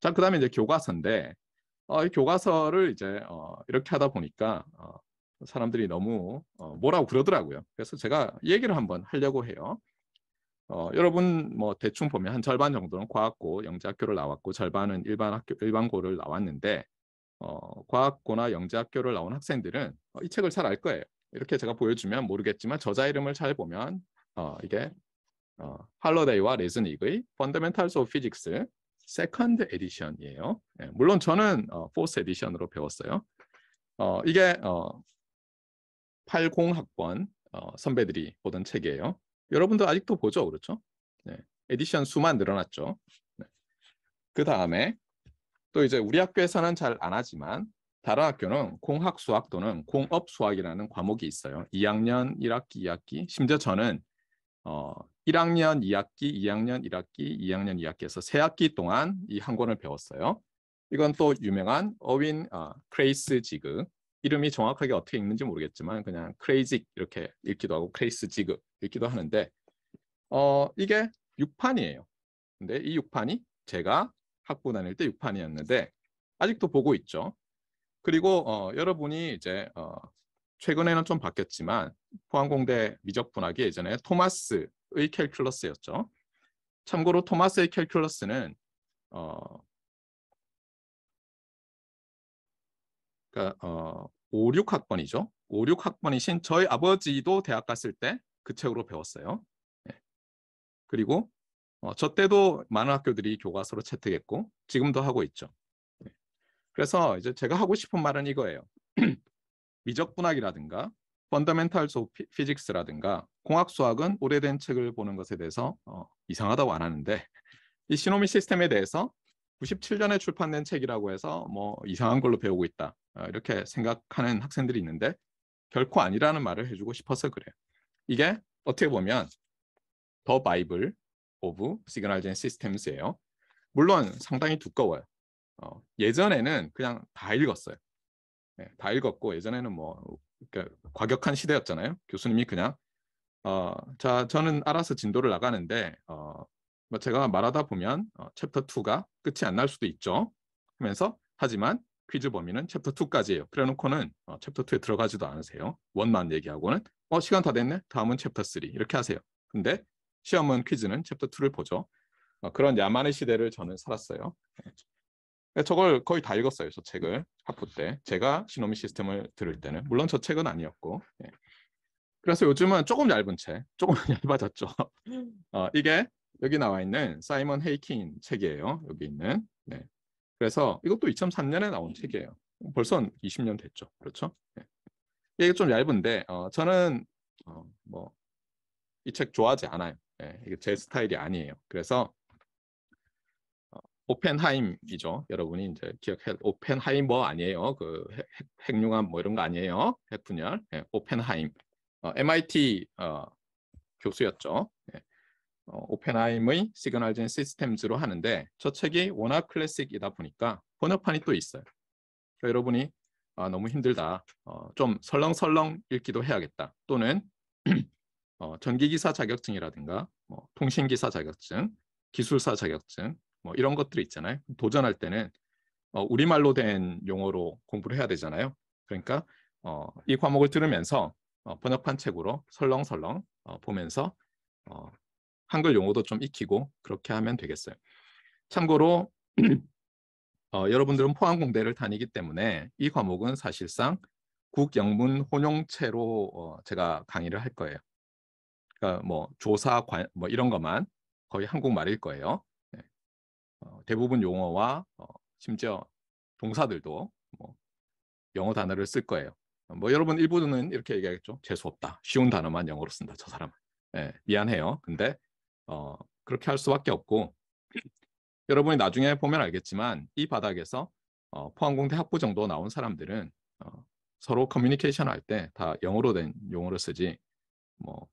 자, 그 다음에 이제 교과서인데, 어, 이 교과서를 이제 어, 이렇게 하다 보니까 어, 사람들이 너무 어, 뭐라고 그러더라고요. 그래서 제가 얘기를 한번 하려고 해요. 어, 여러분 뭐 대충 보면 한 절반 정도는 과학고 영재학교를 나왔고 절반은 일반 학교 일반고를 나왔는데 어, 과학고나 영재학교를 나온 학생들은 어, 이 책을 잘 알 거예요. 이렇게 제가 보여주면 모르겠지만 저자 이름을 잘 보면 어, 이게 어, 할러데이와 레즈닉의 Fundamentals of Physics 세컨드 에디션이에요. 예, 물론 저는 어, 포스 에디션으로 배웠어요. 어, 이게 어, 80학번 어, 선배들이 보던 책이에요. 여러분도 아직도 보죠, 그렇죠? 네. 에디션 수만 늘어났죠. 네. 그 다음에 또 이제 우리 학교에서는 잘 안 하지만 다른 학교는 공학 수학 또는 공업 수학이라는 과목이 있어요. 2학년, 1학기, 2학기. 심지어 저는 어, 1학년 2학기, 2학년 1학기, 2학년 2학기에서 3학기 동안 이 한 권을 배웠어요. 이건 또 유명한 어윈 어, 크레이스 지그 이름이 정확하게 어떻게 읽는지 모르겠지만 그냥 크레이직 이렇게 읽기도 하고 크레이스 지그 읽기도 하는데 어 이게 6판이에요. 근데 이 6판이 제가 학부 다닐 때 6판이었는데 아직도 보고 있죠. 그리고 어, 여러분이 이제 어, 최근에는 좀 바뀌었지만 포항공대 미적분학이 예전에 토마스 토마스의 캘큘러스였죠. 참고로 토마스의 캘큘러스는 어, 그러니까 어, 5, 6학번이죠. 5, 6학번이신 저희 아버지도 대학 갔을 때 그 책으로 배웠어요. 네. 그리고 어, 저 때도 많은 학교들이 교과서로 채택했고 지금도 하고 있죠. 네. 그래서 이제 제가 하고 싶은 말은 이거예요. 미적분학이라든가 펀더멘탈스 오 피직스라든가 공학 수학은 오래된 책을 보는 것에 대해서 어, 이상하다고 안 하는데 이 시노미 시스템에 대해서 97년에 출판된 책이라고 해서 뭐 이상한 걸로 배우고 있다 어, 이렇게 생각하는 학생들이 있는데 결코 아니라는 말을 해주고 싶어서 그래요. 이게 어떻게 보면 더 바이블 오브 시그널 젠 시스템스예요. 물론 상당히 두꺼워요. 어, 예전에는 그냥 다 읽었어요. 네, 다 읽었고 예전에는 뭐 그러니까 과격한 시대였잖아요. 교수님이 그냥 어, 자 저는 알아서 진도를 나가는데 어, 뭐 제가 말하다 보면 어, 챕터 2가 끝이 안 날 수도 있죠. 하면서 하지만 퀴즈 범위는 챕터 2까지예요. 그래놓고는 어, 챕터 2에 들어가지도 않으세요. 원만 얘기하고는 어 시간 다 됐네. 다음은 챕터 3 이렇게 하세요. 근데 시험은 퀴즈는 챕터 2를 보죠. 어, 그런 야만의 시대를 저는 살았어요. 네. 저걸 거의 다 읽었어요. 저 책을 학부 때 제가 시노미 시스템을 들을 때는 물론 저 책은 아니었고 예. 그래서 요즘은 조금 얇은 책, 조금 얇아졌죠. 음. 어, 이게 여기 나와 있는 사이먼 헤이킨 책이에요. 여기 있는. 네. 그래서 이것도 2003년에 나온 책이에요. 벌써 20년 됐죠. 그렇죠? 네. 이게 좀 얇은데 어, 저는 어, 뭐이 책 좋아하지 않아요. 네. 이게 제 스타일이 아니에요. 그래서 오펜하임이죠. 여러분이 이제 기억해 오펜하임뭐 아니에요. 그 핵, 융합뭐 이런 거 아니에요. 핵분열. 예, 오펜하임. 어, MIT 어, 교수였죠. 예. 어, 오펜하임의 시그널 젠 시스템즈로 하는데 저 책이 워낙 클래식이다 보니까 번역판이 또 있어요. 여러분이 아, 너무 힘들다. 어, 좀 설렁설렁 읽기도 해야겠다. 또는 어, 전기기사 자격증이라든가 뭐, 통신기사 자격증, 기술사 자격증, 뭐 이런 것들이 있잖아요. 도전할 때는 어, 우리말로 된 용어로 공부를 해야 되잖아요. 그러니까 어, 이 과목을 들으면서 어, 번역판 책으로 설렁설렁 어, 보면서 어, 한글 용어도 좀 익히고 그렇게 하면 되겠어요. 참고로 어, 여러분들은 포항공대를 다니기 때문에 이 과목은 사실상 국영문 혼용체로 어, 제가 강의를 할 거예요. 그러니까 뭐 조사, 관, 뭐 이런 것만 거의 한국말일 거예요. 어, 대부분 용어와 어, 심지어 동사들도 뭐 영어 단어를 쓸 거예요. 뭐 여러분 일부는 이렇게 얘기하겠죠. 재수 없다. 쉬운 단어만 영어로 쓴다. 저 사람은. 예, 미안해요. 근데 어, 그렇게 할 수밖에 없고 여러분이 나중에 보면 알겠지만 이 바닥에서 어, 포항공대 학부 정도 나온 사람들은 어, 서로 커뮤니케이션 할 때 다 영어로 된 용어를 쓰지 뭐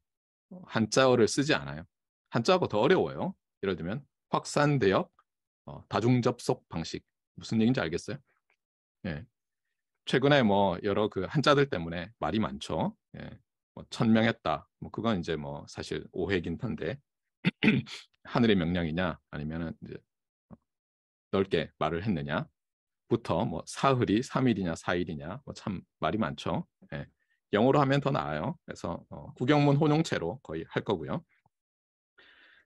한자어를 쓰지 않아요. 한자어가 더 어려워요. 예를 들면 확산대역 어, 다중접속 방식 무슨 얘기인지 알겠어요? 예. 최근에 뭐 여러 그 한자들 때문에 말이 많죠. 예. 뭐 천명했다. 뭐 그건 이제 뭐 사실 오해긴 한데 하늘의 명령이냐 아니면 이제 넓게 말을 했느냐 부터 뭐 사흘이 3일이냐4일이냐뭐참 말이 많죠. 예. 영어로 하면 더 나아요. 그래서 어, 구경문 혼용체로 거의 할 거고요.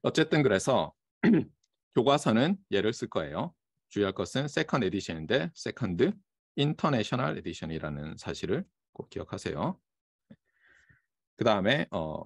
어쨌든 그래서 교과서는 얘를 쓸 거예요. 주의할 것은 세컨 에디션인데 세컨드 인터내셔널 에디션이라는 사실을 꼭 기억하세요. 그 다음에 어,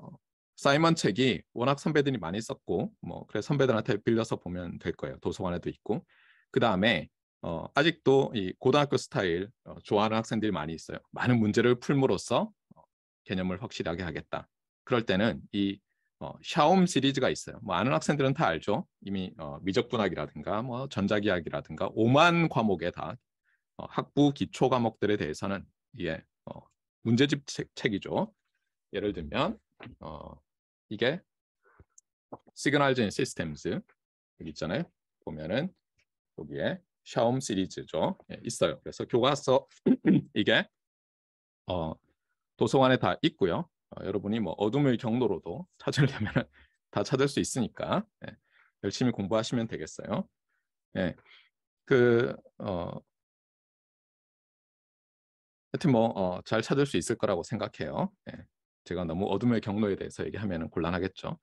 사이먼 책이 워낙 선배들이 많이 썼고 뭐 그래 선배들한테 빌려서 보면 될 거예요. 도서관에도 있고 그 다음에 어, 아직도 이 고등학교 스타일 어, 좋아하는 학생들이 많이 있어요. 많은 문제를 풀므로써 어, 개념을 확실하게 하겠다. 그럴 때는 이 어, 샤옴 시리즈가 있어요. 뭐 아는 학생들은 다 알죠. 이미 어, 미적분학이라든가 뭐 전자기학이라든가 5만 과목에 다 어, 학부 기초 과목들에 대해서는 예, 어, 문제집 책, 책이죠. 예를 들면 어, 이게 시그널 젠 시스템즈 여기 있잖아요. 보면은 여기에 샤옴 시리즈죠. 예, 있어요. 그래서 교과서 이게 어, 도서관에 다 있고요. 어, 여러분이 뭐 어둠의 경로로도 찾으려면 다 찾을 수 있으니까 예, 열심히 공부하시면 되겠어요. 예, 그 어, 하여튼 뭐잘 어, 찾을 수 있을 거라고 생각해요. 예, 제가 너무 어둠의 경로에 대해서 얘기하면 곤란하겠죠.